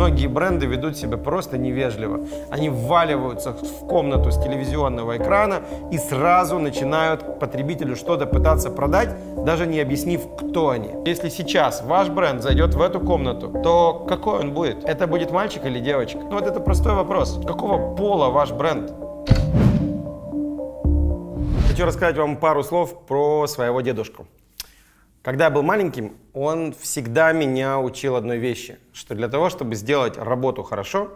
Многие бренды ведут себя просто невежливо. Они вваливаются в комнату с телевизионного экрана и сразу начинают потребителю что-то пытаться продать, даже не объяснив, кто они. Если сейчас ваш бренд зайдет в эту комнату, то какой он будет? Это будет мальчик или девочка? Ну вот это простой вопрос. Какого пола ваш бренд? Хочу рассказать вам пару слов про своего дедушку. Когда я был маленьким, он всегда меня учил одной вещи, что для того, чтобы сделать работу хорошо,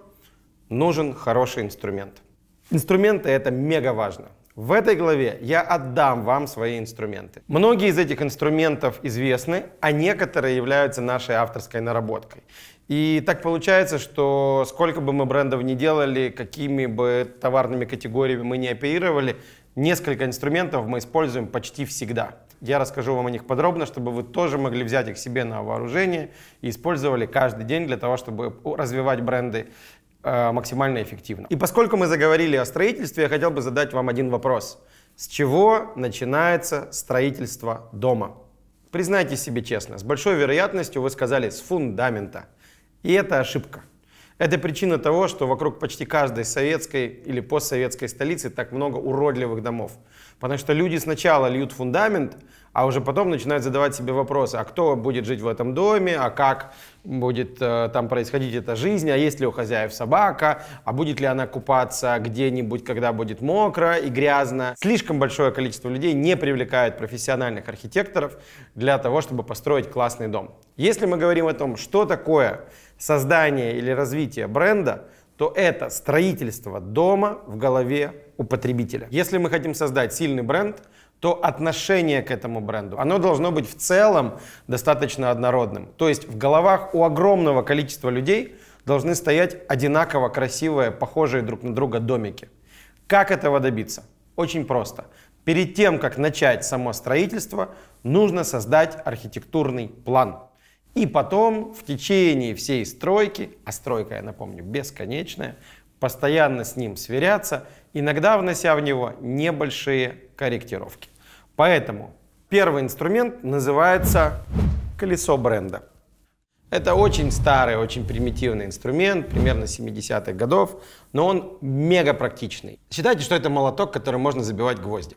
нужен хороший инструмент. Инструменты — это мега важно. В этой главе я отдам вам свои инструменты. Многие из этих инструментов известны, а некоторые являются нашей авторской наработкой. И так получается, что сколько бы мы брендов не делали, какими бы товарными категориями мы не оперировали, несколько инструментов мы используем почти всегда. Я расскажу вам о них подробно, чтобы вы тоже могли взять их себе на вооружение и использовали каждый день для того, чтобы развивать бренды э, максимально эффективно. И поскольку мы заговорили о строительстве, я хотел бы задать вам один вопрос. С чего начинается строительство дома? Признайте себе честно, с большой вероятностью вы сказали «с фундамента». И это ошибка. Это причина того, что вокруг почти каждой советской или постсоветской столицы так много уродливых домов. Потому что люди сначала льют фундамент, а уже потом начинают задавать себе вопросы, а кто будет жить в этом доме, а как будет э, там происходить эта жизнь, а есть ли у хозяев собака, а будет ли она купаться где-нибудь, когда будет мокро и грязно. Слишком большое количество людей не привлекает профессиональных архитекторов для того, чтобы построить классный дом. Если мы говорим о том, что такое создания или развития бренда, то это строительство дома в голове у потребителя. Если мы хотим создать сильный бренд, то отношение к этому бренду, оно должно быть в целом достаточно однородным. То есть в головах у огромного количества людей должны стоять одинаково красивые, похожие друг на друга домики. Как этого добиться? Очень просто. Перед тем, как начать само строительство, нужно создать архитектурный план. И потом в течение всей стройки, а стройка, я напомню, бесконечная, постоянно с ним сверяться, иногда внося в него небольшие корректировки. Поэтому первый инструмент называется колесо бренда. Это очень старый, очень примитивный инструмент, примерно 70-х годов, но он мега практичный. Считайте, что это молоток, который можно забивать гвозди.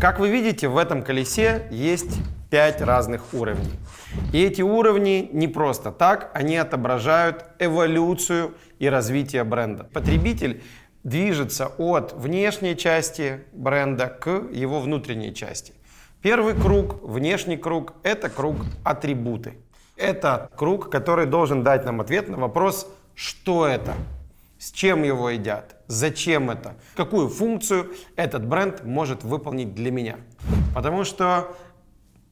Как вы видите, в этом колесе есть 5 разных уровней. И эти уровни не просто так, они отображают эволюцию и развитие бренда. Потребитель движется от внешней части бренда к его внутренней части. Первый круг, внешний круг, это круг атрибуты. Это круг, который должен дать нам ответ на вопрос, что это, с чем его едят, зачем это, какую функцию этот бренд может выполнить для меня. Потому что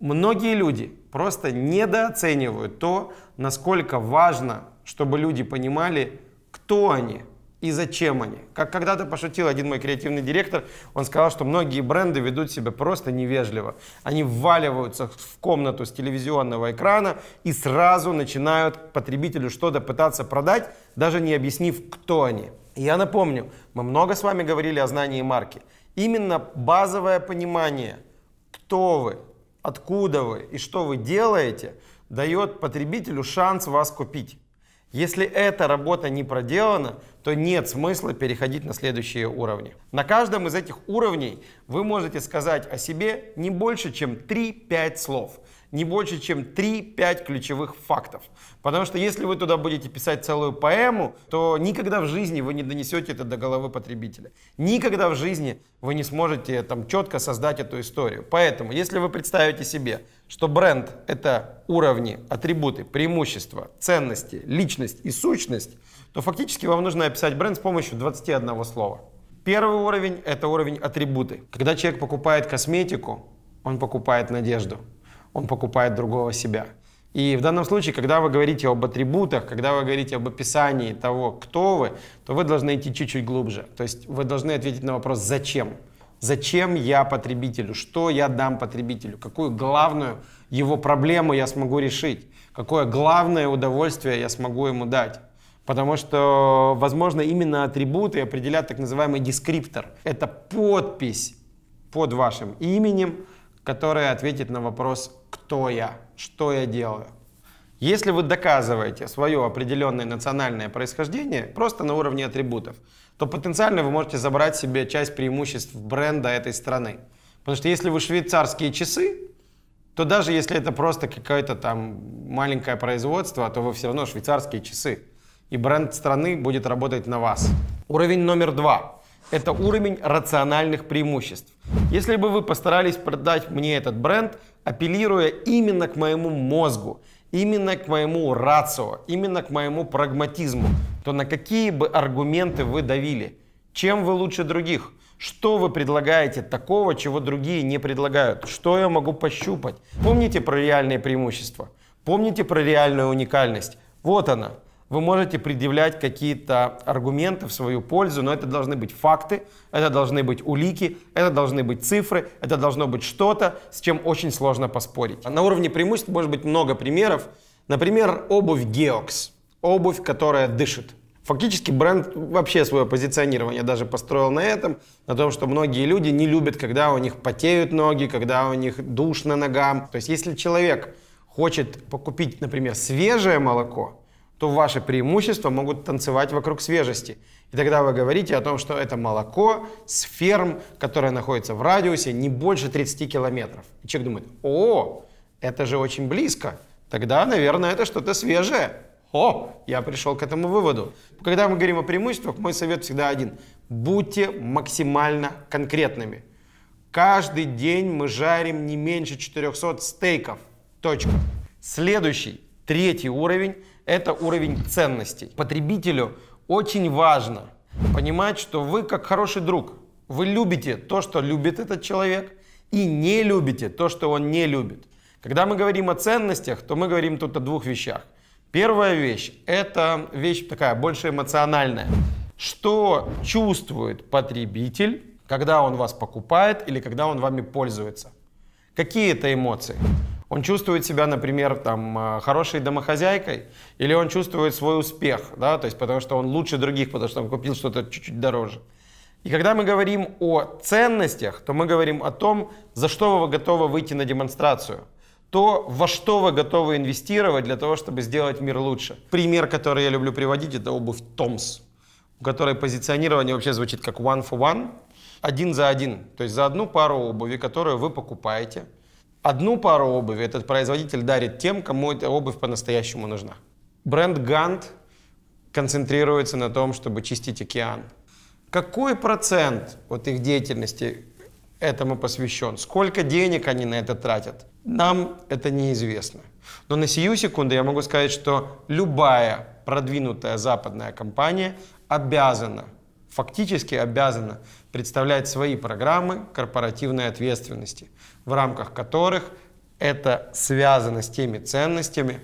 Многие люди просто недооценивают то, насколько важно, чтобы люди понимали, кто они и зачем они. Как когда-то пошутил один мой креативный директор, он сказал, что многие бренды ведут себя просто невежливо. Они вваливаются в комнату с телевизионного экрана и сразу начинают потребителю что-то пытаться продать, даже не объяснив, кто они. я напомню, мы много с вами говорили о знании марки. Именно базовое понимание, кто вы, откуда вы и что вы делаете, дает потребителю шанс вас купить. Если эта работа не проделана, то нет смысла переходить на следующие уровни. На каждом из этих уровней вы можете сказать о себе не больше, чем 3-5 слов – не больше, чем 3-5 ключевых фактов. Потому что если вы туда будете писать целую поэму, то никогда в жизни вы не донесете это до головы потребителя. Никогда в жизни вы не сможете там четко создать эту историю. Поэтому, если вы представите себе, что бренд — это уровни, атрибуты, преимущества, ценности, личность и сущность, то фактически вам нужно описать бренд с помощью 21 слова. Первый уровень – это уровень атрибуты. Когда человек покупает косметику, он покупает надежду он покупает другого себя. И в данном случае, когда вы говорите об атрибутах, когда вы говорите об описании того, кто вы, то вы должны идти чуть-чуть глубже. То есть вы должны ответить на вопрос «зачем?». Зачем я потребителю? Что я дам потребителю? Какую главную его проблему я смогу решить? Какое главное удовольствие я смогу ему дать? Потому что, возможно, именно атрибуты определят так называемый дескриптор. Это подпись под вашим именем, которая ответит на вопрос «Кто я? Что я делаю?». Если вы доказываете свое определенное национальное происхождение просто на уровне атрибутов, то потенциально вы можете забрать себе часть преимуществ бренда этой страны. Потому что если вы швейцарские часы, то даже если это просто какое-то там маленькое производство, то вы все равно швейцарские часы. И бренд страны будет работать на вас. Уровень номер два это уровень рациональных преимуществ. Если бы вы постарались продать мне этот бренд, апеллируя именно к моему мозгу, именно к моему рацио, именно к моему прагматизму, то на какие бы аргументы вы давили? Чем вы лучше других? Что вы предлагаете такого, чего другие не предлагают? Что я могу пощупать? Помните про реальные преимущества? Помните про реальную уникальность? Вот она, вы можете предъявлять какие-то аргументы в свою пользу, но это должны быть факты, это должны быть улики, это должны быть цифры, это должно быть что-то, с чем очень сложно поспорить. На уровне преимуществ может быть много примеров. Например, обувь Geox, обувь, которая дышит. Фактически бренд вообще свое позиционирование даже построил на этом, на том, что многие люди не любят, когда у них потеют ноги, когда у них душно ногам. То есть если человек хочет покупить, например, свежее молоко, то ваши преимущества могут танцевать вокруг свежести. И тогда вы говорите о том, что это молоко с ферм, которое находится в радиусе не больше 30 километров. И человек думает, о, это же очень близко, тогда, наверное, это что-то свежее. О, я пришел к этому выводу. Когда мы говорим о преимуществах, мой совет всегда один. Будьте максимально конкретными. Каждый день мы жарим не меньше 400 стейков. Точка. Следующий, третий уровень это уровень ценностей. Потребителю очень важно понимать, что вы как хороший друг, вы любите то, что любит этот человек, и не любите то, что он не любит. Когда мы говорим о ценностях, то мы говорим тут о двух вещах. Первая вещь – это вещь такая больше эмоциональная. Что чувствует потребитель, когда он вас покупает или когда он вами пользуется? Какие это эмоции? Он чувствует себя, например, там, э, хорошей домохозяйкой, или он чувствует свой успех, да, то есть потому что он лучше других, потому что он купил что-то чуть-чуть дороже. И когда мы говорим о ценностях, то мы говорим о том, за что вы готовы выйти на демонстрацию то, во что вы готовы инвестировать для того, чтобы сделать мир лучше. Пример, который я люблю приводить, это обувь Томс, у которой позиционирование вообще звучит как one for one, один за один, то есть за одну пару обуви, которую вы покупаете – Одну пару обуви этот производитель дарит тем, кому эта обувь по-настоящему нужна. Бренд Гант концентрируется на том, чтобы чистить океан. Какой процент от их деятельности этому посвящен? Сколько денег они на это тратят? Нам это неизвестно. Но на сию секунду я могу сказать, что любая продвинутая западная компания обязана, фактически обязана представлять свои программы корпоративной ответственности – в рамках которых это связано с теми ценностями,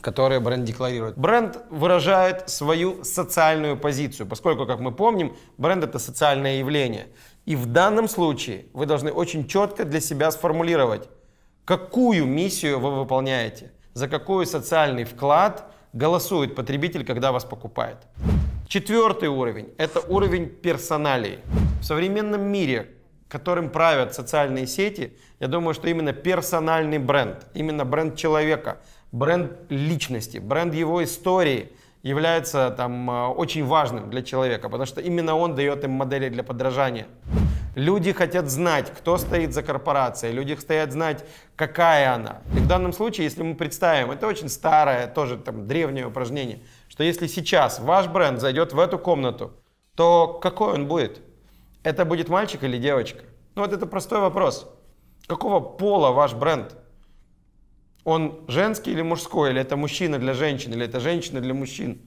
которые бренд декларирует. Бренд выражает свою социальную позицию, поскольку, как мы помним, бренд это социальное явление. И в данном случае вы должны очень четко для себя сформулировать, какую миссию вы выполняете, за какой социальный вклад голосует потребитель, когда вас покупает. Четвертый уровень – это уровень персоналии. В современном мире которым правят социальные сети, я думаю, что именно персональный бренд, именно бренд человека, бренд личности, бренд его истории является там э, очень важным для человека, потому что именно он дает им модели для подражания. Люди хотят знать, кто стоит за корпорацией, люди хотят знать, какая она. И в данном случае, если мы представим, это очень старое, тоже там древнее упражнение, что если сейчас ваш бренд зайдет в эту комнату, то какой он будет? Это будет мальчик или девочка? Ну вот это простой вопрос. Какого пола ваш бренд? Он женский или мужской? Или это мужчина для женщин? Или это женщина для мужчин?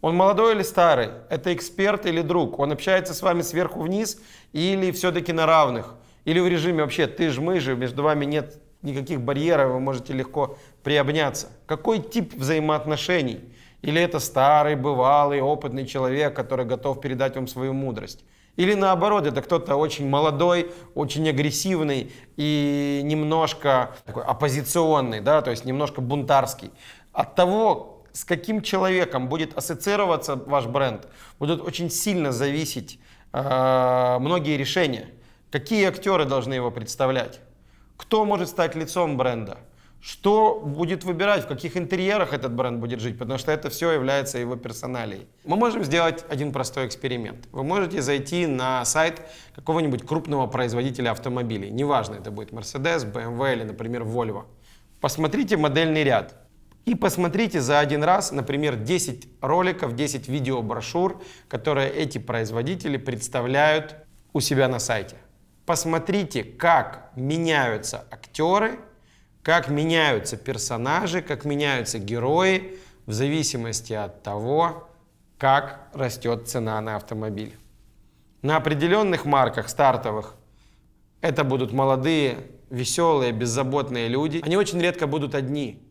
Он молодой или старый? Это эксперт или друг? Он общается с вами сверху вниз или все-таки на равных? Или в режиме вообще ты ж, мы же, между вами нет никаких барьеров, вы можете легко приобняться. Какой тип взаимоотношений? Или это старый, бывалый, опытный человек, который готов передать вам свою мудрость? Или наоборот, это кто-то очень молодой, очень агрессивный и немножко такой оппозиционный, да, то есть немножко бунтарский. От того, с каким человеком будет ассоциироваться ваш бренд, будут очень сильно зависеть э, многие решения. Какие актеры должны его представлять? Кто может стать лицом бренда? что будет выбирать, в каких интерьерах этот бренд будет жить, потому что это все является его персоналией. Мы можем сделать один простой эксперимент. Вы можете зайти на сайт какого-нибудь крупного производителя автомобилей, неважно, это будет Mercedes, BMW или, например, Volvo. Посмотрите модельный ряд. И посмотрите за один раз, например, 10 роликов, 10 видеоброшюр, которые эти производители представляют у себя на сайте. Посмотрите, как меняются актеры как меняются персонажи, как меняются герои в зависимости от того, как растет цена на автомобиль. На определенных марках стартовых это будут молодые, веселые, беззаботные люди. Они очень редко будут одни.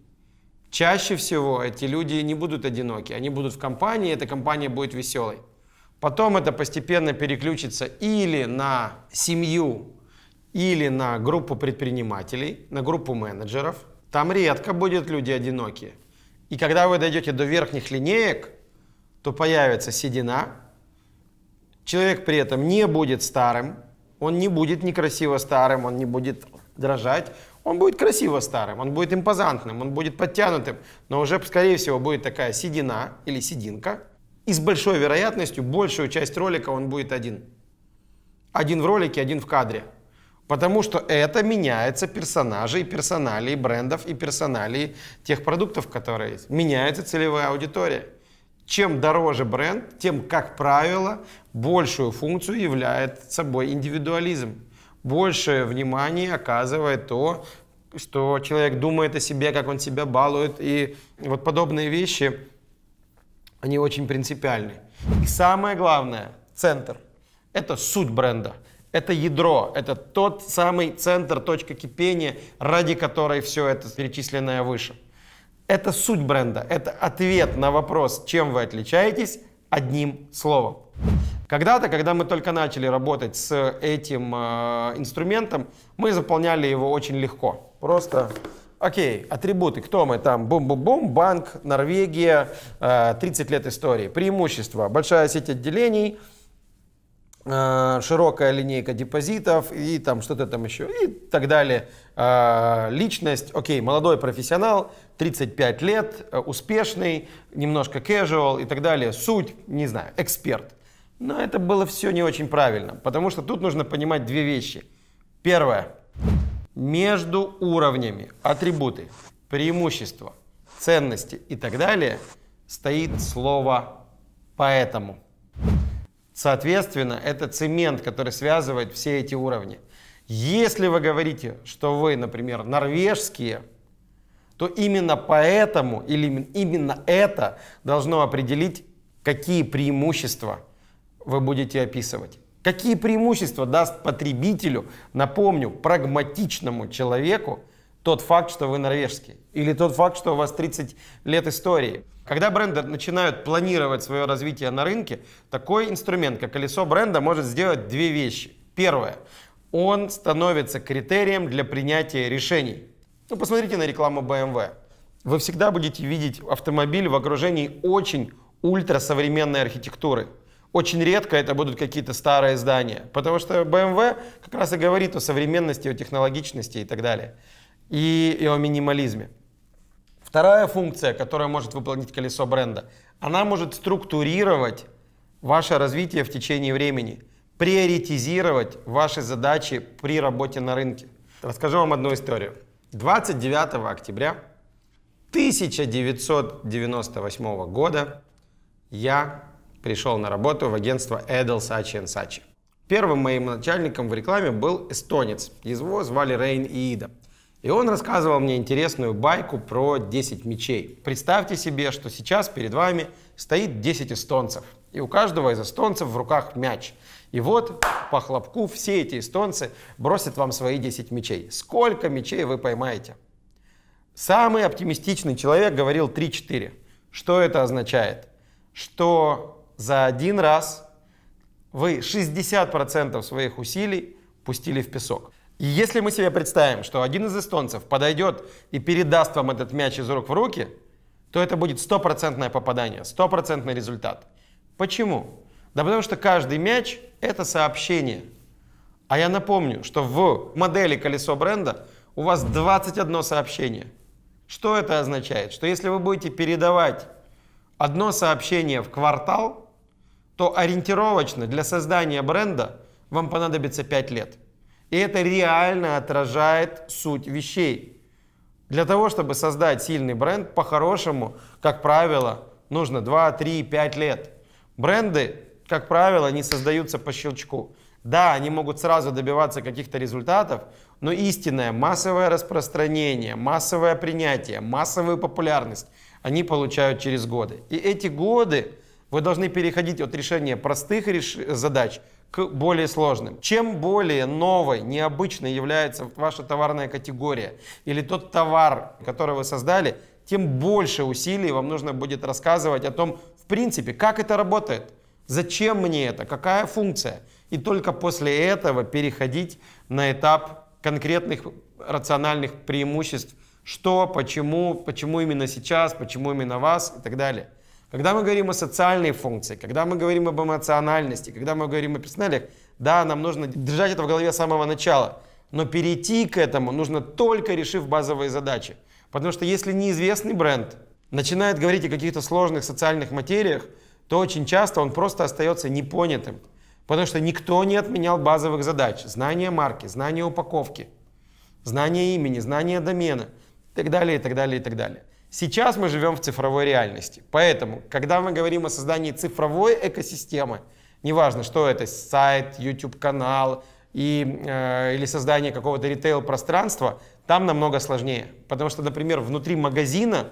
Чаще всего эти люди не будут одиноки, они будут в компании, эта компания будет веселой. Потом это постепенно переключится или на семью или на группу предпринимателей, на группу менеджеров. Там редко будут люди одиноки. И когда вы дойдете до верхних линеек, то появится седина, человек при этом не будет старым, он не будет некрасиво старым, он не будет дрожать, он будет красиво старым, он будет импозантным, он будет подтянутым, но уже, скорее всего, будет такая седина или сединка. И с большой вероятностью большую часть ролика он будет один. Один в ролике, один в кадре. Потому что это меняется персонажи и персоналии брендов и персоналии тех продуктов, которые есть. Меняется целевая аудитория. Чем дороже бренд, тем, как правило, большую функцию являет собой индивидуализм. Большее внимание оказывает то, что человек думает о себе, как он себя балует, и вот подобные вещи, они очень принципиальны. И самое главное, центр – это суть бренда – это ядро, это тот самый центр, точка кипения, ради которой все это перечисленное выше. Это суть бренда, это ответ на вопрос, чем вы отличаетесь, одним словом. Когда-то, когда мы только начали работать с этим э, инструментом, мы заполняли его очень легко. Просто, окей, атрибуты, кто мы там, бум-бум-бум, банк, Норвегия, э, 30 лет истории, преимущества, большая сеть отделений – Э, широкая линейка депозитов и там что-то там еще и так далее. Э, личность, окей, молодой профессионал, 35 лет, э, успешный, немножко casual и так далее. Суть, не знаю, эксперт. Но это было все не очень правильно, потому что тут нужно понимать две вещи. Первое. Между уровнями атрибуты, преимущества, ценности и так далее стоит слово «поэтому». Соответственно, это цемент, который связывает все эти уровни. Если вы говорите, что вы, например, норвежские, то именно поэтому или именно это должно определить, какие преимущества вы будете описывать. Какие преимущества даст потребителю, напомню, прагматичному человеку тот факт, что вы норвежский, или тот факт, что у вас 30 лет истории. Когда бренды начинают планировать свое развитие на рынке, такой инструмент, как колесо бренда, может сделать две вещи. Первое. Он становится критерием для принятия решений. Ну, посмотрите на рекламу BMW. Эм Вы всегда будете видеть автомобиль в окружении очень ультрасовременной архитектуры. Очень редко это будут какие-то старые здания, потому что BMW эм как раз и говорит о современности, о технологичности и так далее, и, и о минимализме. Вторая функция, которую может выполнить колесо бренда, она может структурировать ваше развитие в течение времени, приоритизировать ваши задачи при работе на рынке. Расскажу вам одну историю. 29 октября 1998 года я пришел на работу в агентство Edel Sachi Sachi. Первым моим начальником в рекламе был эстонец. Его звали Рейн Иида. И он рассказывал мне интересную байку про 10 мечей. Представьте себе, что сейчас перед вами стоит 10 эстонцев. И у каждого из эстонцев в руках мяч. И вот по хлопку все эти эстонцы бросят вам свои 10 мечей. Сколько мечей вы поймаете? Самый оптимистичный человек говорил 3-4. Что это означает? Что за один раз вы 60% своих усилий пустили в песок. И если мы себе представим, что один из эстонцев подойдет и передаст вам этот мяч из рук в руки, то это будет стопроцентное попадание, стопроцентный результат. Почему? Да потому что каждый мяч – это сообщение. А я напомню, что в модели колесо бренда у вас 21 сообщение. Что это означает? Что если вы будете передавать одно сообщение в квартал, то ориентировочно для создания бренда вам понадобится 5 лет – и это реально отражает суть вещей. Для того, чтобы создать сильный бренд, по-хорошему, как правило, нужно 2, 3, 5 лет. Бренды, как правило, не создаются по щелчку. Да, они могут сразу добиваться каких-то результатов, но истинное массовое распространение, массовое принятие, массовую популярность они получают через годы. И эти годы вы должны переходить от решения простых реш... задач к более сложным. Чем более новой, необычной является ваша товарная категория или тот товар, который вы создали, тем больше усилий вам нужно будет рассказывать о том, в принципе, как это работает, зачем мне это, какая функция. И только после этого переходить на этап конкретных рациональных преимуществ, что, почему, почему именно сейчас, почему именно вас и так далее. Когда мы говорим о социальной функции, когда мы говорим об эмоциональности, когда мы говорим о персоналиях, да, нам нужно держать это в голове с самого начала. Но перейти к этому нужно только решив базовые задачи. Потому что если неизвестный бренд начинает говорить о каких-то сложных социальных материях, то очень часто он просто остается непонятым. Потому что никто не отменял базовых задач. Знание марки, знание упаковки, знание имени, знание домена и так далее, и так далее, и так далее. Сейчас мы живем в цифровой реальности. Поэтому, когда мы говорим о создании цифровой экосистемы, неважно, что это, сайт, YouTube-канал э, или создание какого-то ритейл-пространства, там намного сложнее. Потому что, например, внутри магазина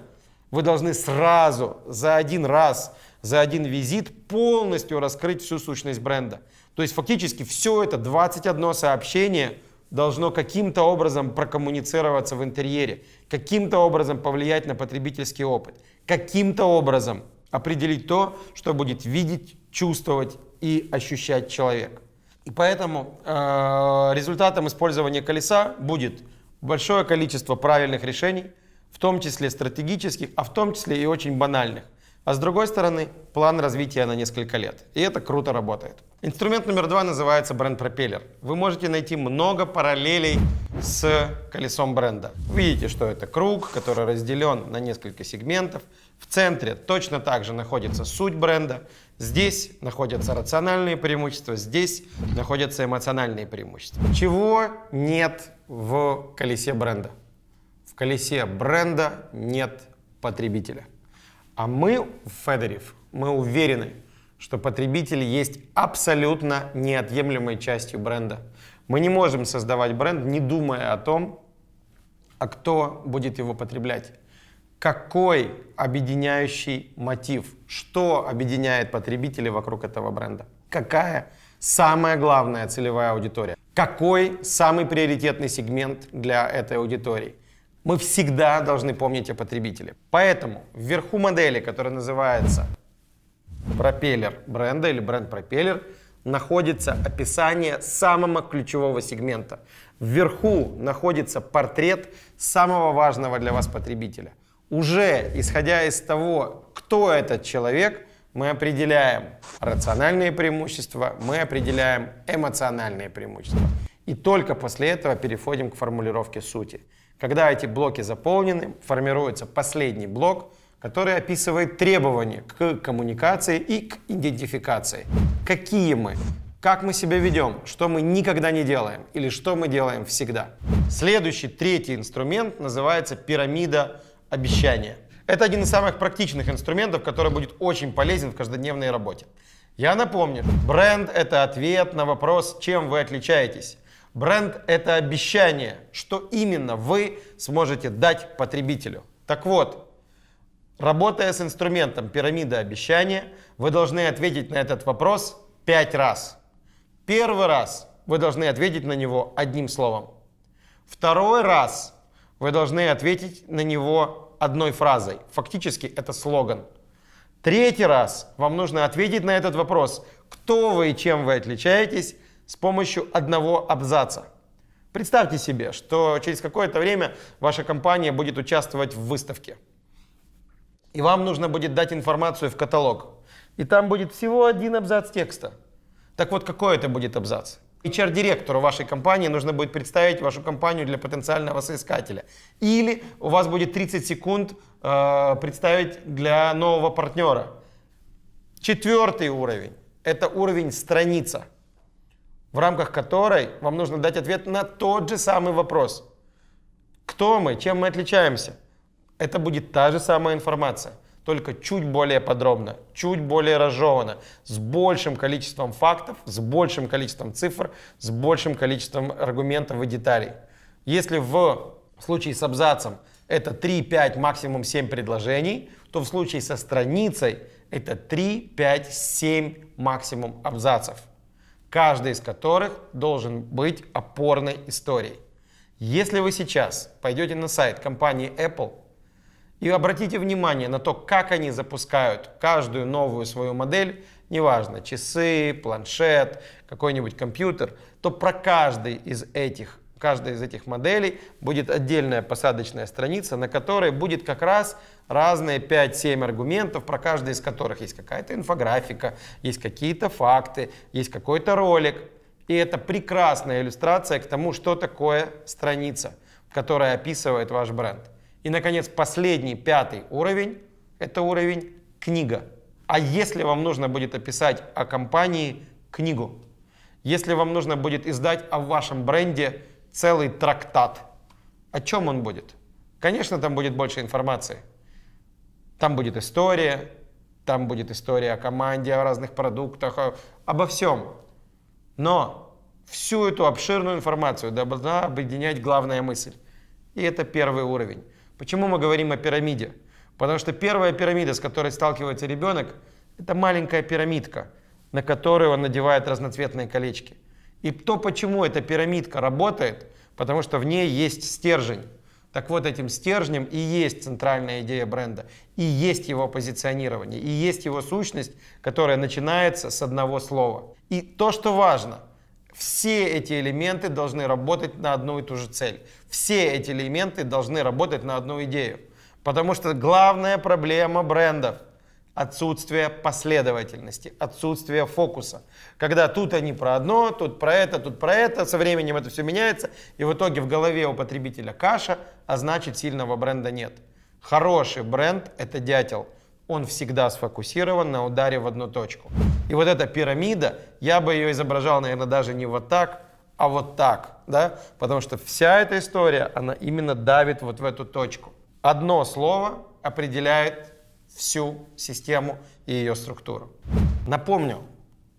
вы должны сразу, за один раз, за один визит полностью раскрыть всю сущность бренда. То есть фактически все это 21 сообщение – должно каким-то образом прокоммуницироваться в интерьере, каким-то образом повлиять на потребительский опыт, каким-то образом определить то, что будет видеть, чувствовать и ощущать человек. И поэтому э, результатом использования колеса будет большое количество правильных решений, в том числе стратегических, а в том числе и очень банальных. А с другой стороны, план развития на несколько лет. И это круто работает. Инструмент номер два называется бренд-пропеллер. Вы можете найти много параллелей с колесом бренда. Видите, что это круг, который разделен на несколько сегментов. В центре точно так же находится суть бренда. Здесь находятся рациональные преимущества, здесь находятся эмоциональные преимущества. Чего нет в колесе бренда? В колесе бренда нет потребителя. А мы в Федерев, мы уверены, что потребитель есть абсолютно неотъемлемой частью бренда. Мы не можем создавать бренд, не думая о том, а кто будет его потреблять. Какой объединяющий мотив? Что объединяет потребителей вокруг этого бренда? Какая самая главная целевая аудитория? Какой самый приоритетный сегмент для этой аудитории? Мы всегда должны помнить о потребителе. Поэтому вверху модели, которая называется пропеллер бренда или бренд пропеллер, находится описание самого ключевого сегмента. Вверху находится портрет самого важного для вас потребителя. Уже исходя из того, кто этот человек, мы определяем рациональные преимущества, мы определяем эмоциональные преимущества. И только после этого переходим к формулировке сути. Когда эти блоки заполнены, формируется последний блок, который описывает требования к коммуникации и к идентификации. Какие мы? Как мы себя ведем? Что мы никогда не делаем? Или что мы делаем всегда? Следующий, третий инструмент называется пирамида обещания. Это один из самых практичных инструментов, который будет очень полезен в каждодневной работе. Я напомню, бренд – это ответ на вопрос, чем вы отличаетесь. Бренд – это обещание, что именно вы сможете дать потребителю. Так вот, Работая с инструментом пирамида обещания, вы должны ответить на этот вопрос пять раз. Первый раз вы должны ответить на него одним словом. Второй раз вы должны ответить на него одной фразой. Фактически это слоган. Третий раз вам нужно ответить на этот вопрос, кто вы и чем вы отличаетесь, с помощью одного абзаца. Представьте себе, что через какое-то время ваша компания будет участвовать в выставке – и вам нужно будет дать информацию в каталог. И там будет всего один абзац текста. Так вот, какой это будет абзац? HR-директору вашей компании нужно будет представить вашу компанию для потенциального соискателя. Или у вас будет 30 секунд э, представить для нового партнера. Четвертый уровень – это уровень страница, в рамках которой вам нужно дать ответ на тот же самый вопрос. Кто мы? Чем мы отличаемся? Это будет та же самая информация, только чуть более подробно, чуть более разжевано, с большим количеством фактов, с большим количеством цифр, с большим количеством аргументов и деталей. Если в случае с абзацем это 3, 5, максимум 7 предложений, то в случае со страницей это 3, 5, 7 максимум абзацев, каждый из которых должен быть опорной историей. Если вы сейчас пойдете на сайт компании Apple и обратите внимание на то, как они запускают каждую новую свою модель, неважно, часы, планшет, какой-нибудь компьютер, то про каждый из этих каждой из этих моделей будет отдельная посадочная страница, на которой будет как раз разные 5-7 аргументов, про каждый из которых есть какая-то инфографика, есть какие-то факты, есть какой-то ролик. И это прекрасная иллюстрация к тому, что такое страница, которая описывает ваш бренд. И, наконец, последний, пятый уровень – это уровень книга. А если вам нужно будет описать о компании книгу, если вам нужно будет издать о вашем бренде целый трактат, о чем он будет? Конечно, там будет больше информации. Там будет история, там будет история о команде, о разных продуктах, о, обо всем. Но всю эту обширную информацию должна объединять главная мысль. И это первый уровень. Почему мы говорим о пирамиде? Потому что первая пирамида, с которой сталкивается ребенок, это маленькая пирамидка, на которую он надевает разноцветные колечки. И то, почему эта пирамидка работает, потому что в ней есть стержень. Так вот, этим стержнем и есть центральная идея бренда, и есть его позиционирование, и есть его сущность, которая начинается с одного слова. И то, что важно – все эти элементы должны работать на одну и ту же цель. Все эти элементы должны работать на одну идею. Потому что главная проблема брендов – отсутствие последовательности, отсутствие фокуса. Когда тут они про одно, тут про это, тут про это, со временем это все меняется, и в итоге в голове у потребителя каша, а значит сильного бренда нет. Хороший бренд – это дятел – он всегда сфокусирован на ударе в одну точку. И вот эта пирамида, я бы ее изображал, наверное, даже не вот так, а вот так, да? Потому что вся эта история, она именно давит вот в эту точку. Одно слово определяет всю систему и ее структуру. Напомню,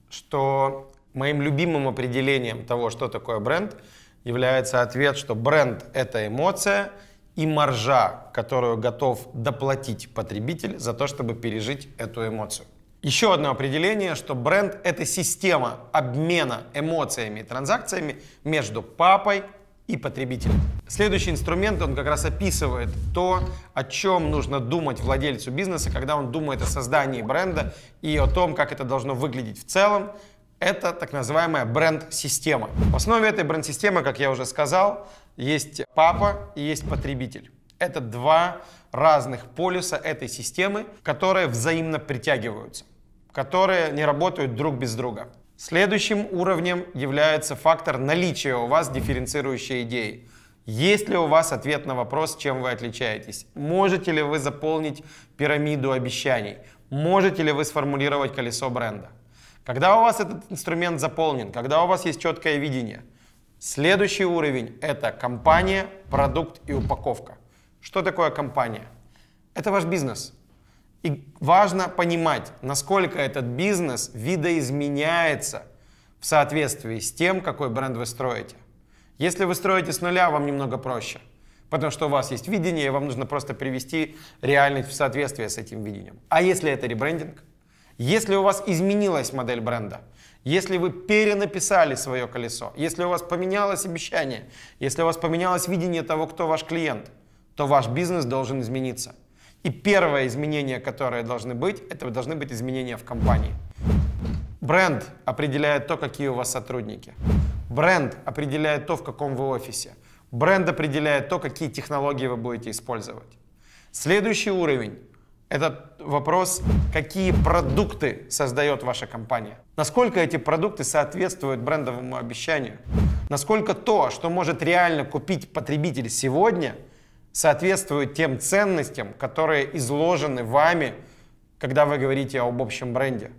что моим любимым определением того, что такое бренд, является ответ, что бренд — это эмоция — и маржа, которую готов доплатить потребитель за то, чтобы пережить эту эмоцию. Еще одно определение, что бренд – это система обмена эмоциями и транзакциями между папой и потребителем. Следующий инструмент, он как раз описывает то, о чем нужно думать владельцу бизнеса, когда он думает о создании бренда и о том, как это должно выглядеть в целом. Это так называемая бренд-система. В основе этой бренд-системы, как я уже сказал, есть папа и есть потребитель. Это два разных полюса этой системы, которые взаимно притягиваются, которые не работают друг без друга. Следующим уровнем является фактор наличия у вас дифференцирующей идеи. Есть ли у вас ответ на вопрос, чем вы отличаетесь? Можете ли вы заполнить пирамиду обещаний? Можете ли вы сформулировать колесо бренда? Когда у вас этот инструмент заполнен, когда у вас есть четкое видение – Следующий уровень – это компания, продукт и упаковка. Что такое компания? Это ваш бизнес. И важно понимать, насколько этот бизнес видоизменяется в соответствии с тем, какой бренд вы строите. Если вы строите с нуля, вам немного проще, потому что у вас есть видение, и вам нужно просто привести реальность в соответствие с этим видением. А если это ребрендинг? Если у вас изменилась модель бренда – если вы перенаписали свое колесо, если у вас поменялось обещание, если у вас поменялось видение того, кто ваш клиент, то ваш бизнес должен измениться. И первое изменение, которое должны быть, это должны быть изменения в компании. Бренд определяет то, какие у вас сотрудники. Бренд определяет то, в каком вы офисе. Бренд определяет то, какие технологии вы будете использовать. Следующий уровень этот вопрос, какие продукты создает ваша компания. Насколько эти продукты соответствуют брендовому обещанию. Насколько то, что может реально купить потребитель сегодня, соответствует тем ценностям, которые изложены вами, когда вы говорите об общем бренде.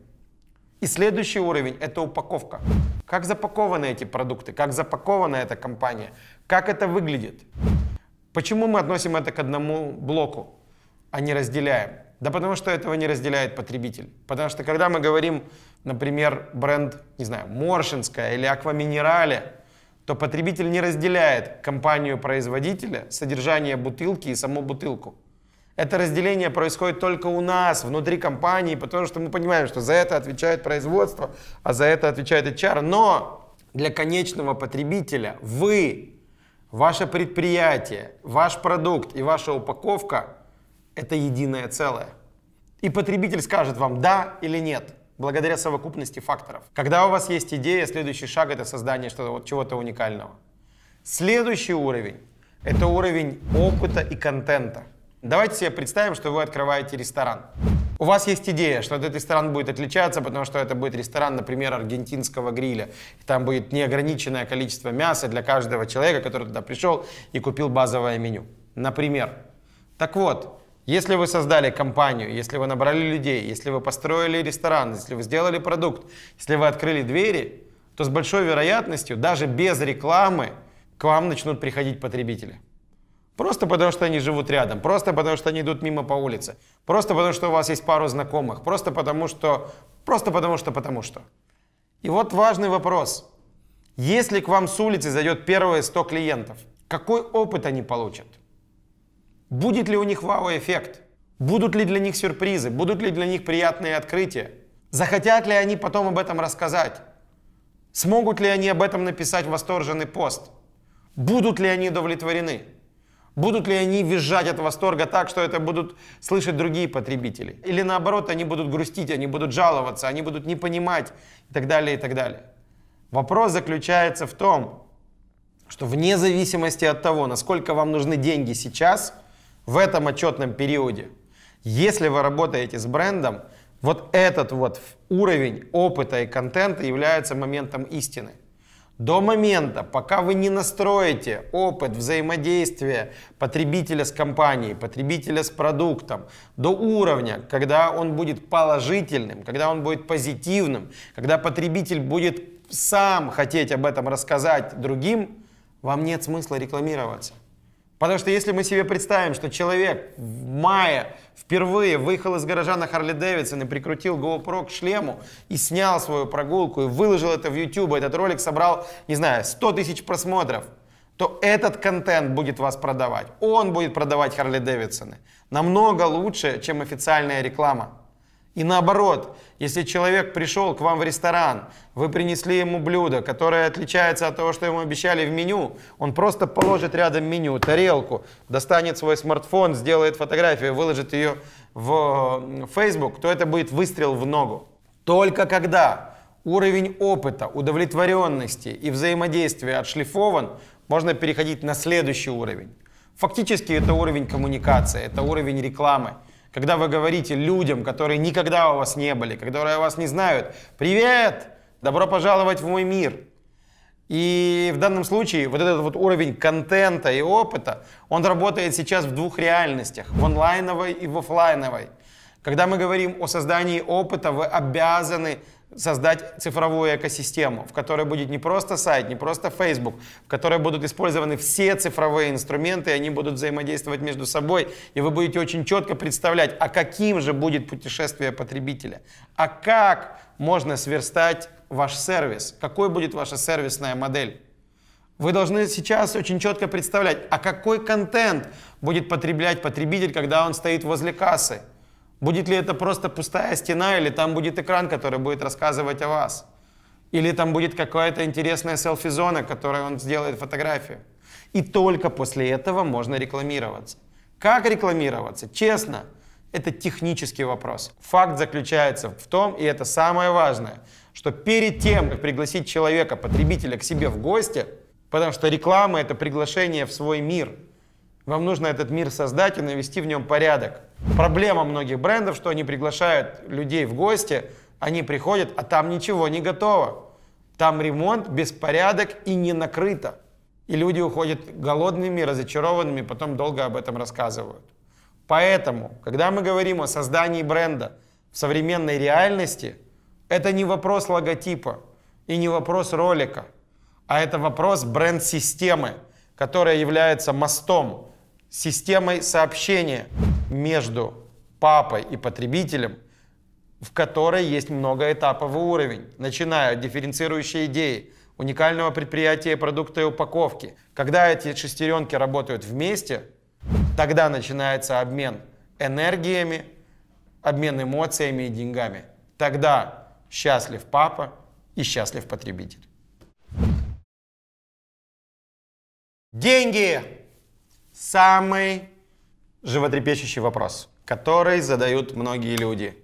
И следующий уровень – это упаковка. Как запакованы эти продукты, как запакована эта компания, как это выглядит. Почему мы относим это к одному блоку? а не разделяем? Да потому что этого не разделяет потребитель. Потому что когда мы говорим, например, бренд, не знаю, Моршинская или Акваминерале, то потребитель не разделяет компанию-производителя, содержание бутылки и саму бутылку. Это разделение происходит только у нас, внутри компании, потому что мы понимаем, что за это отвечает производство, а за это отвечает HR. Но для конечного потребителя вы, ваше предприятие, ваш продукт и ваша упаковка – это единое целое. И потребитель скажет вам да или нет благодаря совокупности факторов. Когда у вас есть идея, следующий шаг это создание что-то, чего-то уникального. Следующий уровень – это уровень опыта и контента. Давайте себе представим, что вы открываете ресторан. У вас есть идея, что этот ресторан будет отличаться, потому что это будет ресторан, например, аргентинского гриля. И там будет неограниченное количество мяса для каждого человека, который туда пришел и купил базовое меню. Например. Так вот, если вы создали компанию, если вы набрали людей, если вы построили ресторан, если вы сделали продукт, если вы открыли двери, то с большой вероятностью даже без рекламы к вам начнут приходить потребители. Просто потому, что они живут рядом, просто потому, что они идут мимо по улице, просто потому, что у вас есть пару знакомых, просто потому, что... Просто потому, что потому что. И вот важный вопрос. Если к вам с улицы зайдет первые 100 клиентов, какой опыт они получат? Будет ли у них вау-эффект? Будут ли для них сюрпризы? Будут ли для них приятные открытия? Захотят ли они потом об этом рассказать? Смогут ли они об этом написать восторженный пост? Будут ли они удовлетворены? Будут ли они визжать от восторга так, что это будут слышать другие потребители? Или наоборот, они будут грустить, они будут жаловаться, они будут не понимать и так далее, и так далее. Вопрос заключается в том, что вне зависимости от того, насколько вам нужны деньги сейчас – в этом отчетном периоде. Если вы работаете с брендом, вот этот вот уровень опыта и контента является моментом истины. До момента, пока вы не настроите опыт взаимодействия потребителя с компанией, потребителя с продуктом, до уровня, когда он будет положительным, когда он будет позитивным, когда потребитель будет сам хотеть об этом рассказать другим, вам нет смысла рекламироваться. Потому что если мы себе представим, что человек в мае впервые выехал из гаража на Харли Дэвидсон и прикрутил GoPro к шлему и снял свою прогулку и выложил это в YouTube, этот ролик собрал, не знаю, 100 тысяч просмотров, то этот контент будет вас продавать. Он будет продавать Харли Дэвидсоны намного лучше, чем официальная реклама. И наоборот, если человек пришел к вам в ресторан, вы принесли ему блюдо, которое отличается от того, что ему обещали в меню, он просто положит рядом меню, тарелку, достанет свой смартфон, сделает фотографию, выложит ее в Facebook, то это будет выстрел в ногу. Только когда уровень опыта, удовлетворенности и взаимодействия отшлифован, можно переходить на следующий уровень. Фактически это уровень коммуникации, это уровень рекламы. Когда вы говорите людям, которые никогда у вас не были, которые вас не знают, «Привет! Добро пожаловать в мой мир!» И в данном случае вот этот вот уровень контента и опыта, он работает сейчас в двух реальностях, в онлайновой и в офлайновой. Когда мы говорим о создании опыта, вы обязаны создать цифровую экосистему, в которой будет не просто сайт, не просто Facebook, в которой будут использованы все цифровые инструменты, и они будут взаимодействовать между собой, и вы будете очень четко представлять, а каким же будет путешествие потребителя, а как можно сверстать ваш сервис, какой будет ваша сервисная модель. Вы должны сейчас очень четко представлять, а какой контент будет потреблять потребитель, когда он стоит возле кассы, Будет ли это просто пустая стена, или там будет экран, который будет рассказывать о вас? Или там будет какая-то интересная селфи-зона, которой он сделает фотографию? И только после этого можно рекламироваться. Как рекламироваться? Честно, это технический вопрос. Факт заключается в том, и это самое важное, что перед тем, как пригласить человека, потребителя к себе в гости, потому что реклама — это приглашение в свой мир, вам нужно этот мир создать и навести в нем порядок. Проблема многих брендов, что они приглашают людей в гости, они приходят, а там ничего не готово. Там ремонт, беспорядок и не накрыто. И люди уходят голодными, разочарованными, потом долго об этом рассказывают. Поэтому, когда мы говорим о создании бренда в современной реальности, это не вопрос логотипа и не вопрос ролика, а это вопрос бренд-системы, которая является мостом, системой сообщения между папой и потребителем, в которой есть многоэтаповый уровень, начиная от дифференцирующей идеи, уникального предприятия, продукта и упаковки. Когда эти шестеренки работают вместе, тогда начинается обмен энергиями, обмен эмоциями и деньгами. Тогда счастлив папа и счастлив потребитель. Деньги – самый животрепещущий вопрос, который задают многие люди.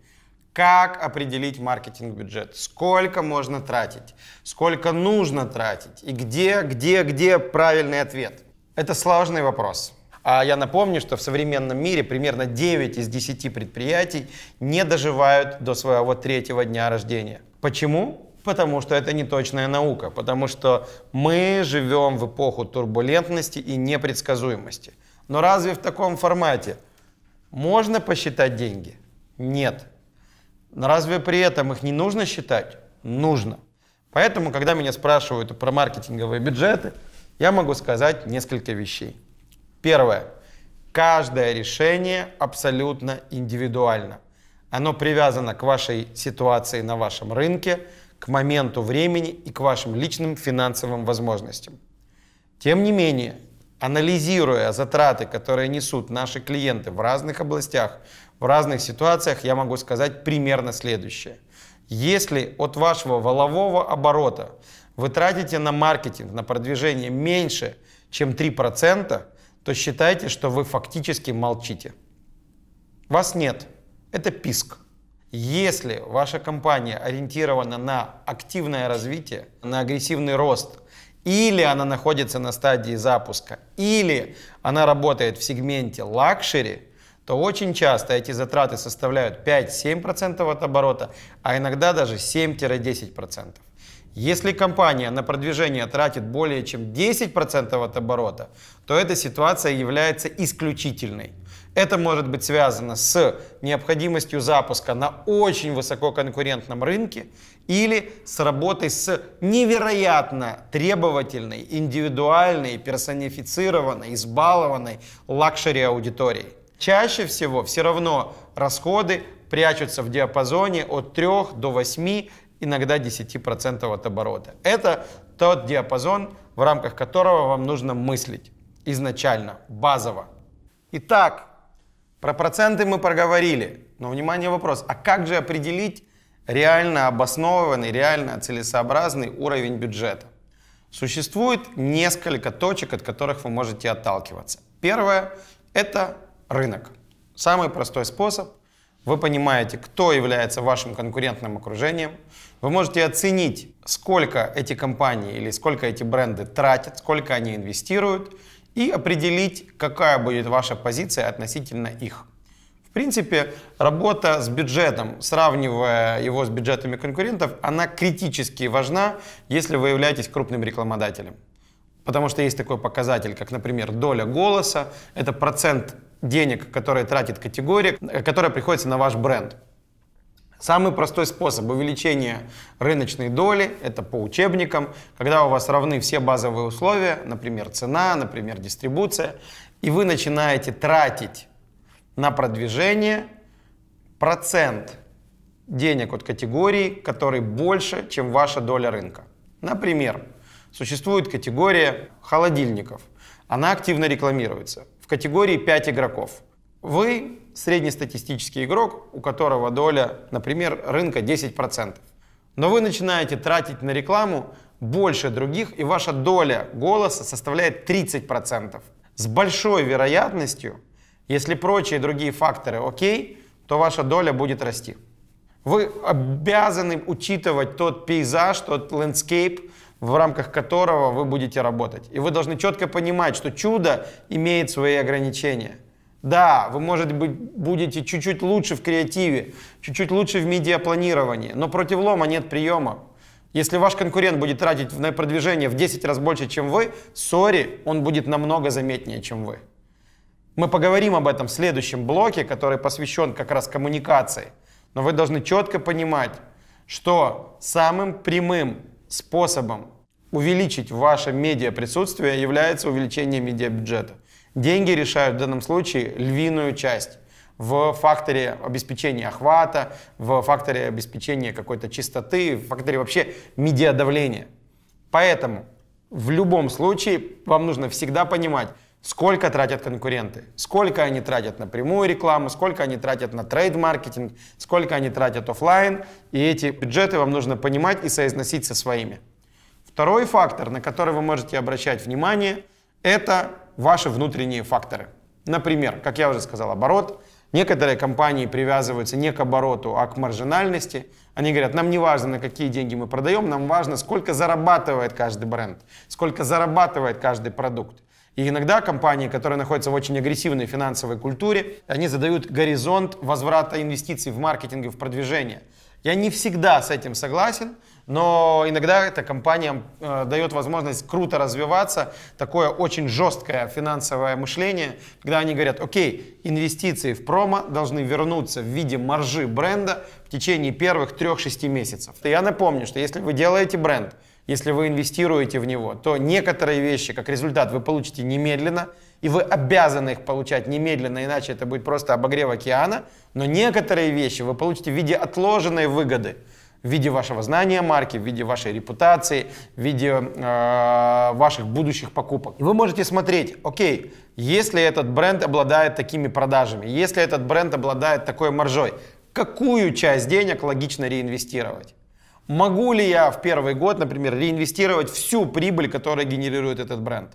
Как определить маркетинг-бюджет? Сколько можно тратить? Сколько нужно тратить? И где, где, где правильный ответ? Это сложный вопрос. А я напомню, что в современном мире примерно 9 из 10 предприятий не доживают до своего третьего дня рождения. Почему? Потому что это не точная наука, потому что мы живем в эпоху турбулентности и непредсказуемости – но разве в таком формате можно посчитать деньги? Нет. Но разве при этом их не нужно считать? Нужно. Поэтому, когда меня спрашивают про маркетинговые бюджеты, я могу сказать несколько вещей. Первое. Каждое решение абсолютно индивидуально. Оно привязано к вашей ситуации на вашем рынке, к моменту времени и к вашим личным финансовым возможностям. Тем не менее, анализируя затраты, которые несут наши клиенты в разных областях, в разных ситуациях, я могу сказать примерно следующее. Если от вашего волового оборота вы тратите на маркетинг, на продвижение меньше, чем 3%, то считайте, что вы фактически молчите. Вас нет. Это писк. Если ваша компания ориентирована на активное развитие, на агрессивный рост – или она находится на стадии запуска, или она работает в сегменте лакшери, то очень часто эти затраты составляют 5-7% от оборота, а иногда даже 7-10%. Если компания на продвижение тратит более чем 10% от оборота, то эта ситуация является исключительной. Это может быть связано с необходимостью запуска на очень высококонкурентном рынке или с работой с невероятно требовательной, индивидуальной, персонифицированной, избалованной лакшери-аудиторией. Чаще всего все равно расходы прячутся в диапазоне от 3 до 8, иногда 10% от оборота. Это тот диапазон, в рамках которого вам нужно мыслить изначально, базово. Итак, про проценты мы проговорили, но внимание вопрос, а как же определить реально обоснованный, реально целесообразный уровень бюджета? Существует несколько точек, от которых вы можете отталкиваться. Первое – это рынок. Самый простой способ. Вы понимаете, кто является вашим конкурентным окружением. Вы можете оценить, сколько эти компании или сколько эти бренды тратят, сколько они инвестируют – и определить, какая будет ваша позиция относительно их. В принципе, работа с бюджетом, сравнивая его с бюджетами конкурентов, она критически важна, если вы являетесь крупным рекламодателем. Потому что есть такой показатель, как, например, доля голоса, это процент денег, которые тратит категория, которая приходится на ваш бренд. Самый простой способ увеличения рыночной доли – это по учебникам, когда у вас равны все базовые условия, например, цена, например, дистрибуция, и вы начинаете тратить на продвижение процент денег от категории, который больше, чем ваша доля рынка. Например, существует категория холодильников. Она активно рекламируется. В категории 5 игроков – вы среднестатистический игрок, у которого доля, например, рынка 10%. Но вы начинаете тратить на рекламу больше других, и ваша доля голоса составляет 30%. С большой вероятностью, если прочие другие факторы окей, то ваша доля будет расти. Вы обязаны учитывать тот пейзаж, тот лендскейп, в рамках которого вы будете работать. И вы должны четко понимать, что чудо имеет свои ограничения – да, вы, может быть, будете чуть-чуть лучше в креативе, чуть-чуть лучше в медиапланировании, но против лома нет приема. Если ваш конкурент будет тратить на продвижение в 10 раз больше, чем вы, сори, он будет намного заметнее, чем вы. Мы поговорим об этом в следующем блоке, который посвящен как раз коммуникации. Но вы должны четко понимать, что самым прямым способом увеличить ваше медиа присутствие является увеличение медиабюджета. Деньги решают в данном случае львиную часть в факторе обеспечения охвата, в факторе обеспечения какой-то чистоты, в факторе вообще медиадавления. Поэтому в любом случае вам нужно всегда понимать, сколько тратят конкуренты, сколько они тратят на прямую рекламу, сколько они тратят на трейд-маркетинг, сколько они тратят офлайн, и эти бюджеты вам нужно понимать и соизносить со своими. Второй фактор, на который вы можете обращать внимание, это ваши внутренние факторы. Например, как я уже сказал, оборот. Некоторые компании привязываются не к обороту, а к маржинальности. Они говорят, нам не важно, на какие деньги мы продаем, нам важно, сколько зарабатывает каждый бренд, сколько зарабатывает каждый продукт. И иногда компании, которые находятся в очень агрессивной финансовой культуре, они задают горизонт возврата инвестиций в маркетинг и в продвижение. Я не всегда с этим согласен, но иногда эта компания э, дает возможность круто развиваться, такое очень жесткое финансовое мышление, когда они говорят, окей, инвестиции в промо должны вернуться в виде маржи бренда в течение первых 3-6 месяцев. И я напомню, что если вы делаете бренд, если вы инвестируете в него, то некоторые вещи, как результат, вы получите немедленно, и вы обязаны их получать немедленно, иначе это будет просто обогрев океана, но некоторые вещи вы получите в виде отложенной выгоды – в виде вашего знания марки, в виде вашей репутации, в виде э, ваших будущих покупок. И вы можете смотреть, окей, если этот бренд обладает такими продажами, если этот бренд обладает такой маржой, какую часть денег логично реинвестировать? Могу ли я в первый год, например, реинвестировать всю прибыль, которую генерирует этот бренд?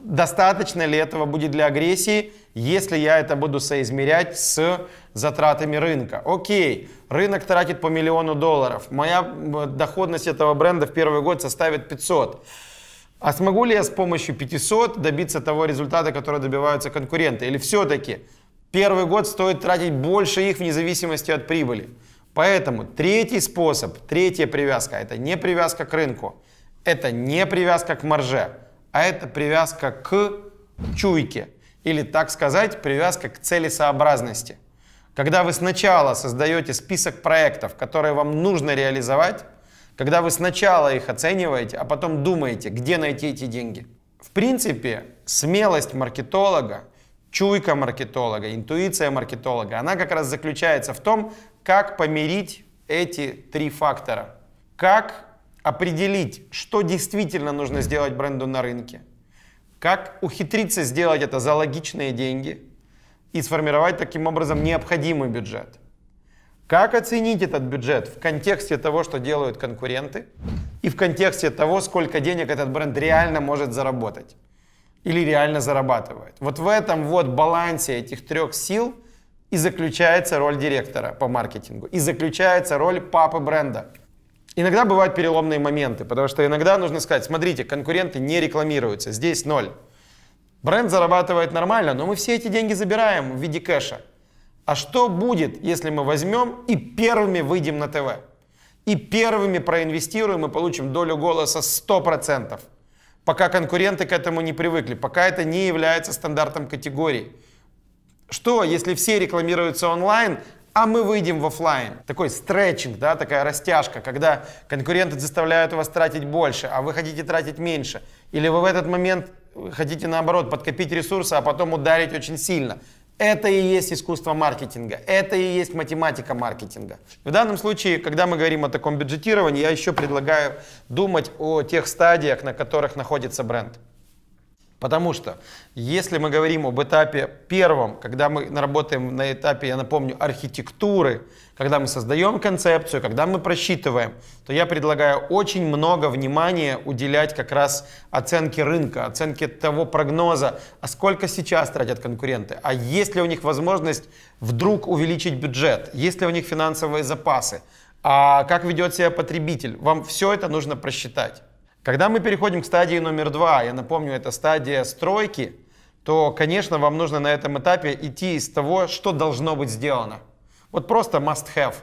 достаточно ли этого будет для агрессии, если я это буду соизмерять с затратами рынка. Окей, рынок тратит по миллиону долларов. Моя доходность этого бренда в первый год составит 500. А смогу ли я с помощью 500 добиться того результата, который добиваются конкуренты? Или все-таки первый год стоит тратить больше их вне зависимости от прибыли? Поэтому третий способ, третья привязка, это не привязка к рынку, это не привязка к марже а это привязка к чуйке, или, так сказать, привязка к целесообразности. Когда вы сначала создаете список проектов, которые вам нужно реализовать, когда вы сначала их оцениваете, а потом думаете, где найти эти деньги. В принципе, смелость маркетолога, чуйка маркетолога, интуиция маркетолога, она как раз заключается в том, как помирить эти три фактора. Как определить, что действительно нужно сделать бренду на рынке, как ухитриться сделать это за логичные деньги и сформировать таким образом необходимый бюджет. Как оценить этот бюджет в контексте того, что делают конкуренты, и в контексте того, сколько денег этот бренд реально может заработать или реально зарабатывает. Вот в этом вот балансе этих трех сил и заключается роль директора по маркетингу, и заключается роль папы бренда – Иногда бывают переломные моменты, потому что иногда нужно сказать, смотрите, конкуренты не рекламируются, здесь ноль. Бренд зарабатывает нормально, но мы все эти деньги забираем в виде кэша. А что будет, если мы возьмем и первыми выйдем на ТВ? И первыми проинвестируем и получим долю голоса 100%. Пока конкуренты к этому не привыкли, пока это не является стандартом категории. Что, если все рекламируются онлайн, а мы выйдем в офлайн. Такой стретчинг, да, такая растяжка, когда конкуренты заставляют вас тратить больше, а вы хотите тратить меньше. Или вы в этот момент хотите, наоборот, подкопить ресурсы, а потом ударить очень сильно. Это и есть искусство маркетинга, это и есть математика маркетинга. В данном случае, когда мы говорим о таком бюджетировании, я еще предлагаю думать о тех стадиях, на которых находится бренд. Потому что если мы говорим об этапе первом, когда мы работаем на этапе, я напомню, архитектуры, когда мы создаем концепцию, когда мы просчитываем, то я предлагаю очень много внимания уделять как раз оценке рынка, оценке того прогноза, а сколько сейчас тратят конкуренты, а есть ли у них возможность вдруг увеличить бюджет, есть ли у них финансовые запасы, а как ведет себя потребитель. Вам все это нужно просчитать. Когда мы переходим к стадии номер два, я напомню, это стадия стройки, то, конечно, вам нужно на этом этапе идти из того, что должно быть сделано. Вот просто must have.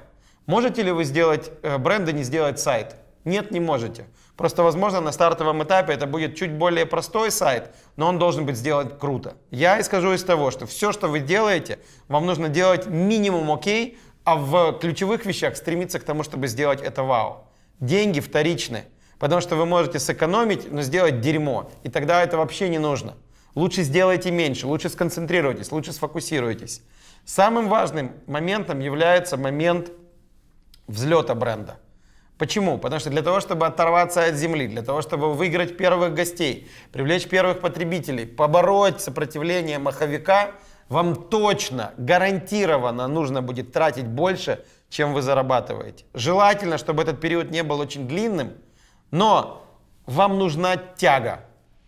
Можете ли вы сделать э, бренды, а не сделать сайт? Нет, не можете. Просто, возможно, на стартовом этапе это будет чуть более простой сайт, но он должен быть сделан круто. Я исхожу из того, что все, что вы делаете, вам нужно делать минимум окей, а в ключевых вещах стремиться к тому, чтобы сделать это вау. Деньги вторичны. Потому что вы можете сэкономить, но сделать дерьмо. И тогда это вообще не нужно. Лучше сделайте меньше, лучше сконцентрируйтесь, лучше сфокусируйтесь. Самым важным моментом является момент взлета бренда. Почему? Потому что для того, чтобы оторваться от земли, для того, чтобы выиграть первых гостей, привлечь первых потребителей, побороть сопротивление маховика, вам точно, гарантированно нужно будет тратить больше, чем вы зарабатываете. Желательно, чтобы этот период не был очень длинным – но вам нужна тяга.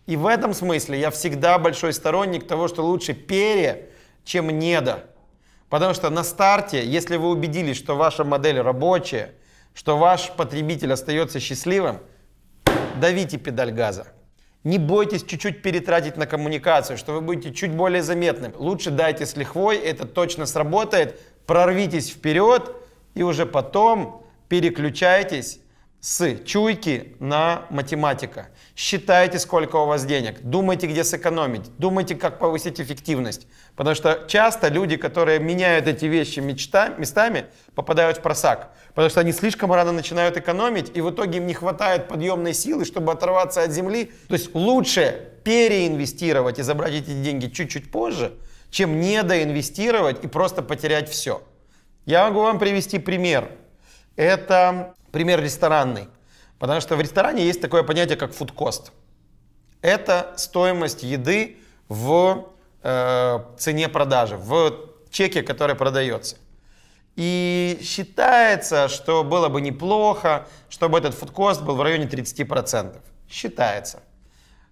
И в этом смысле я всегда большой сторонник того, что лучше пере, чем недо. Потому что на старте, если вы убедились, что ваша модель рабочая, что ваш потребитель остается счастливым, давите педаль газа. Не бойтесь чуть-чуть перетратить на коммуникацию, что вы будете чуть более заметным. Лучше дайте с лихвой, это точно сработает. Прорвитесь вперед и уже потом переключайтесь с чуйки на математика. Считайте, сколько у вас денег, думайте, где сэкономить, думайте, как повысить эффективность. Потому что часто люди, которые меняют эти вещи мечта, местами, попадают в просак. Потому что они слишком рано начинают экономить, и в итоге им не хватает подъемной силы, чтобы оторваться от земли. То есть лучше переинвестировать и забрать эти деньги чуть-чуть позже, чем недоинвестировать и просто потерять все. Я могу вам привести пример. Это пример ресторанный. Потому что в ресторане есть такое понятие, как фудкост. Это стоимость еды в э, цене продажи, в чеке, который продается. И считается, что было бы неплохо, чтобы этот фудкост был в районе 30%. Считается.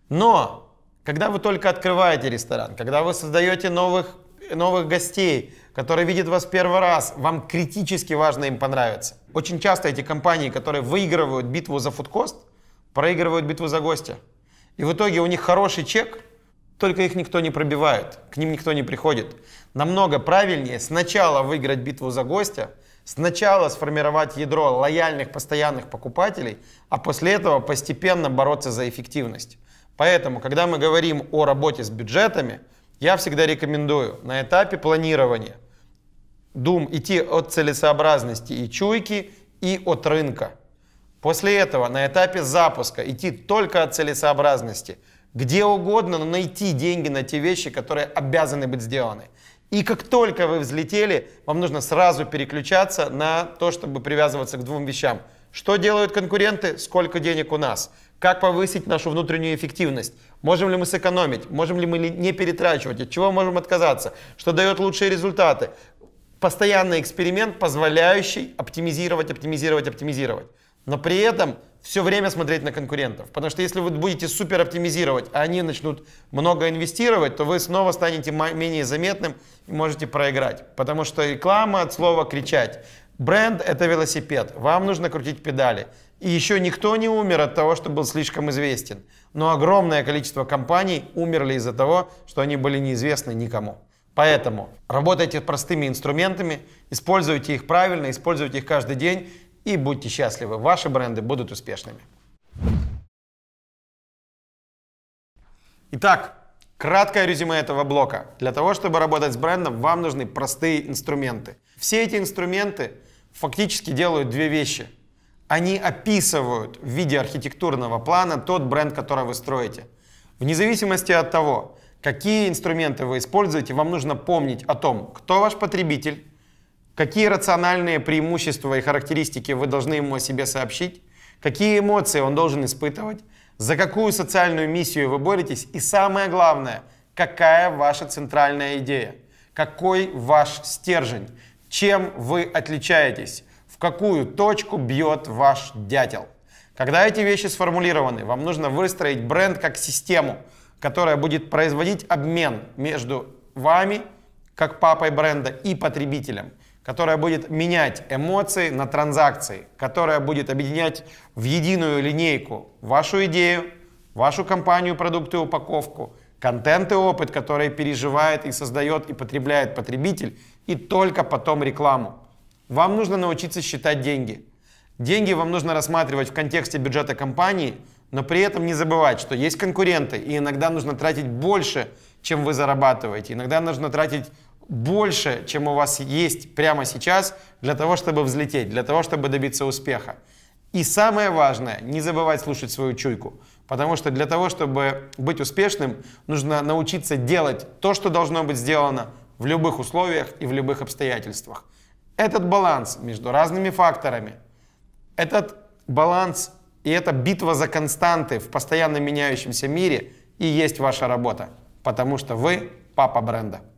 Но когда вы только открываете ресторан, когда вы создаете новых, новых гостей, который видит вас первый раз, вам критически важно им понравиться. Очень часто эти компании, которые выигрывают битву за фудкост, проигрывают битву за гостя. И в итоге у них хороший чек, только их никто не пробивает, к ним никто не приходит. Намного правильнее сначала выиграть битву за гостя, сначала сформировать ядро лояльных постоянных покупателей, а после этого постепенно бороться за эффективность. Поэтому, когда мы говорим о работе с бюджетами, я всегда рекомендую на этапе планирования – дум идти от целесообразности и чуйки, и от рынка. После этого на этапе запуска идти только от целесообразности. Где угодно, но найти деньги на те вещи, которые обязаны быть сделаны. И как только вы взлетели, вам нужно сразу переключаться на то, чтобы привязываться к двум вещам. Что делают конкуренты, сколько денег у нас, как повысить нашу внутреннюю эффективность, можем ли мы сэкономить, можем ли мы не перетрачивать, от чего можем отказаться, что дает лучшие результаты, постоянный эксперимент, позволяющий оптимизировать, оптимизировать, оптимизировать. Но при этом все время смотреть на конкурентов. Потому что если вы будете супер оптимизировать, а они начнут много инвестировать, то вы снова станете менее заметным и можете проиграть. Потому что реклама от слова кричать. Бренд – это велосипед. Вам нужно крутить педали. И еще никто не умер от того, что был слишком известен. Но огромное количество компаний умерли из-за того, что они были неизвестны никому. Поэтому работайте простыми инструментами, используйте их правильно, используйте их каждый день и будьте счастливы. Ваши бренды будут успешными. Итак, краткое резюме этого блока. Для того, чтобы работать с брендом, вам нужны простые инструменты. Все эти инструменты фактически делают две вещи. Они описывают в виде архитектурного плана тот бренд, который вы строите. Вне зависимости от того, какие инструменты вы используете, вам нужно помнить о том, кто ваш потребитель, какие рациональные преимущества и характеристики вы должны ему о себе сообщить, какие эмоции он должен испытывать, за какую социальную миссию вы боретесь и самое главное, какая ваша центральная идея, какой ваш стержень, чем вы отличаетесь, в какую точку бьет ваш дятел. Когда эти вещи сформулированы, вам нужно выстроить бренд как систему – которая будет производить обмен между вами, как папой бренда, и потребителем, которая будет менять эмоции на транзакции, которая будет объединять в единую линейку вашу идею, вашу компанию, продукты, упаковку, контент и опыт, который переживает и создает и потребляет потребитель, и только потом рекламу. Вам нужно научиться считать деньги. Деньги вам нужно рассматривать в контексте бюджета компании – но при этом не забывать, что есть конкуренты, и иногда нужно тратить больше, чем вы зарабатываете. Иногда нужно тратить больше, чем у вас есть прямо сейчас, для того, чтобы взлететь, для того, чтобы добиться успеха. И самое важное, не забывать слушать свою чуйку. Потому что для того, чтобы быть успешным, нужно научиться делать то, что должно быть сделано в любых условиях и в любых обстоятельствах. Этот баланс между разными факторами, этот баланс и эта битва за константы в постоянно меняющемся мире и есть ваша работа, потому что вы папа бренда.